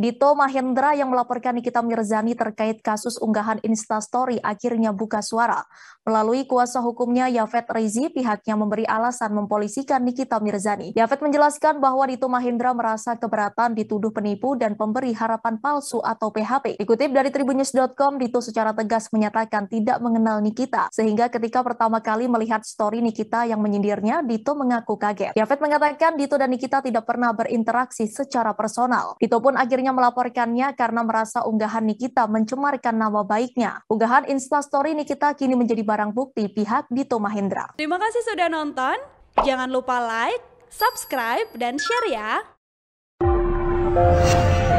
Dito Mahendra yang melaporkan Nikita Mirzani terkait kasus unggahan Instastory akhirnya buka suara. Melalui kuasa hukumnya Yafet Rezi, pihaknya memberi alasan mempolisikan Nikita Mirzani. Yafet menjelaskan bahwa Dito Mahendra merasa keberatan dituduh penipu dan pemberi harapan palsu atau PHP. Dikutip dari tribunews.com, Dito secara tegas menyatakan tidak mengenal Nikita, sehingga ketika pertama kali melihat story Nikita yang menyindirnya, Dito mengaku kaget. Yafet mengatakan Dito dan Nikita tidak pernah berinteraksi secara personal. Dito pun akhirnya hanya melaporkannya karena merasa unggahan Nikita mencemarkan nama baiknya. Unggahan Instastory Nikita kini menjadi barang bukti pihak Dito Mahendra. Terima kasih sudah nonton. Jangan lupa like, subscribe, dan share ya.